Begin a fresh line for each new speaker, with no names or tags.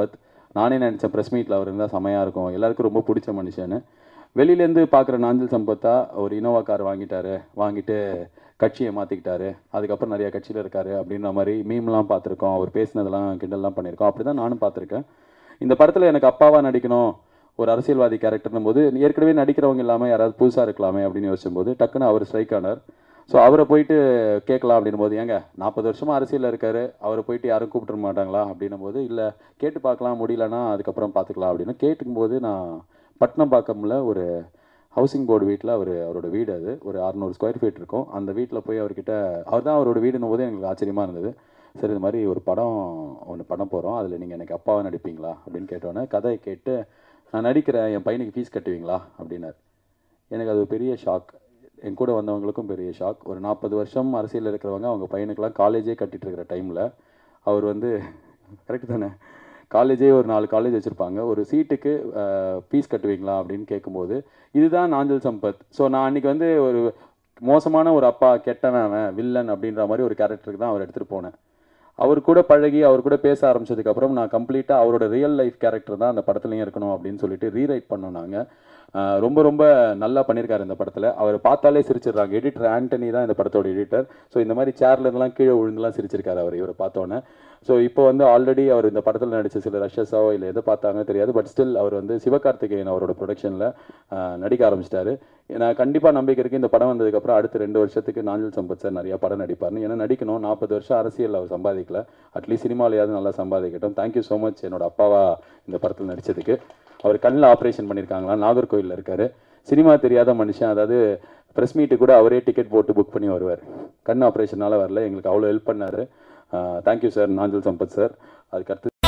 சம்பத் நானே நினச்சேன் ப்ரெஸ் மீட்டில் அவர் இருந்தால் செமையாக இருக்கும் எல்லாருக்கும் ரொம்ப பிடிச்ச மனுஷன் வெளியிலேருந்து பார்க்குற நாஞ்சல் சம்பத்தா ஒரு இனோவா கார் வாங்கிட்டாரு வாங்கிட்டு கட்சியை மாற்றிக்கிட்டாரு அதுக்கப்புறம் நிறையா கட்சியில் இருக்கார் அப்படின்ற மாதிரி மீம்லாம் பார்த்துருக்கோம் அவர் பேசினதெல்லாம் கிண்டல்லாம் பண்ணியிருக்கோம் அப்படி தான் நானும் பார்த்துருக்கேன் இந்த படத்தில் எனக்கு அப்பாவாக நடிக்கணும் ஒரு அரசியல்வாதி கேரக்டர்னும் போது ஏற்கனவே நடிக்கிறவங்க இல்லாமல் யாராவது புதுசாக இருக்கலாமே அப்படின்னு யோசிச்சும்போது போது டக்குன்னு அவர் ஸ்ட்ரைக் ஆனார் ஸோ அவரை போயிட்டு கேட்கலாம் அப்படின்னும் போது ஏங்க நாற்பது வருஷமாக அரசியலில் இருக்கார் அவரை போயிட்டு யாரும் கூப்பிட்டுற மாட்டாங்களா அப்படின்னும் போது இல்லை கேட்டு பார்க்கலாம் முடியலன்னா அதுக்கப்புறம் பார்த்துக்கலாம் அப்படின்னு கேட்டுக்கும்போது நான் பட்டினம் பாக்கமில் ஒரு ஹவுசிங் போர்டு வீட்டில் அவர் அவரோட வீடு அது ஒரு அறநூறு ஸ்கொயர் ஃபீட் இருக்கும் அந்த வீட்டில் போய் அவர்கிட்ட அவர் தான் அவரோட வீடுன்னு போது எங்களுக்கு ஆச்சரியமாக இருந்தது சரி இது மாதிரி ஒரு படம் ஒன்று படம் போகிறோம் அதில் நீங்கள் எனக்கு அப்பாவை நடிப்பீங்களா அப்படின்னு கேட்டோன்னே கதையை கேட்டு நான் நடிக்கிறேன் என் பையனுக்கு ஃபீஸ் கட்டுவீங்களா அப்படின்னார் எனக்கு அது பெரிய ஷாக் என் கூட வந்தவங்களுக்கும் பெரிய ஷாக் ஒரு நாற்பது வருஷம் அரசியலில் இருக்கிறவங்க அவங்க பையனுக்கெல்லாம் காலேஜே கட்டிகிட்டு இருக்கிற டைமில் அவர் வந்து கரெக்டு தானே காலேஜே ஒரு நாலு காலேஜ் வச்சுருப்பாங்க ஒரு சீட்டுக்கு ஃபீஸ் கட்டுவீங்களா அப்படின்னு கேட்கும்போது இதுதான் நாஞ்சல் சம்பத் ஸோ நான் அன்றைக்கி வந்து ஒரு மோசமான ஒரு அப்பா கெட்டவன் அவன் வில்லன் அப்படின்ற மாதிரி ஒரு கேரக்டருக்கு தான் அவர் எடுத்துகிட்டு போனேன் அவர் கூட பழகி அவர் கூட பேச ஆரம்பிச்சதுக்கப்புறம் நான் கம்ப்ளீட்டாக அவரோட ரியல் லைஃப் கேரக்டர் தான் அந்த படத்துலையும் இருக்கணும் அப்படின்னு சொல்லிட்டு ரீரைட் பண்ணோம் நாங்கள் ரொம்ப ரொம்ப நல்லா பண்ணியிருக்காரு இந்த படத்தில் அவர் பார்த்தாலே சிரிச்சிடுறாங்க எடிட்டர் ஆண்டனி தான் இந்த படத்தோட எடிட்டர் ஸோ இந்த மாதிரி சேர்ல இருந்தெல்லாம் கீழே விழுந்துலாம் சிரிச்சிருக்காரு அவர் இவரை பார்த்தோன்னே ஸோ இப்போ வந்து ஆல்ரெடி அவர் இந்த படத்தில் நடித்த சில ரஷ்யஸாவோ இல்லை எதை பார்த்தாங்கன்னு தெரியாது பட் ஸ்டில் அவர் வந்து சிவகார்த்திகேயன் அவரோட ப்ரொடக்ஷனில் நடிக்க ஆரம்பிச்சிட்டாரு நான் கண்டிப்பாக நம்பிக்கை இருக்குது இந்த படம் வந்ததுக்கப்புறம் அடுத்த ரெண்டு வருஷத்துக்கு நாஞ்சல் சம்பத் சார் நிறையா படம் நடிப்பார்னு ஏன்னா நடிக்கணும் நாற்பது வருஷம் அரசியல் அவர் சம்பாதிக்கல அட்லீஸ்ட் சினிமாலையாவது நல்லா சம்பாதிக்கட்டும் தேங்க்யூ ஸோ மச் என்னோட அப்பாவா இந்த படத்தில் நடித்ததுக்கு அவர் கண்ணில் ஆப்ரேஷன் பண்ணியிருக்காங்களா நாகர்கோவிலில் இருக்கார் சினிமா தெரியாத மனுஷன் அதாவது ப்ரெஸ் மீட்டு கூட அவரே டிக்கெட் போட்டு புக் பண்ணி வருவார் கண் ஆப்ரேஷனால் வரல எங்களுக்கு அவ்வளோ ஹெல்ப் பண்ணார் thank you sir Nanjil Sampath sir அதுக்கு அடுத்து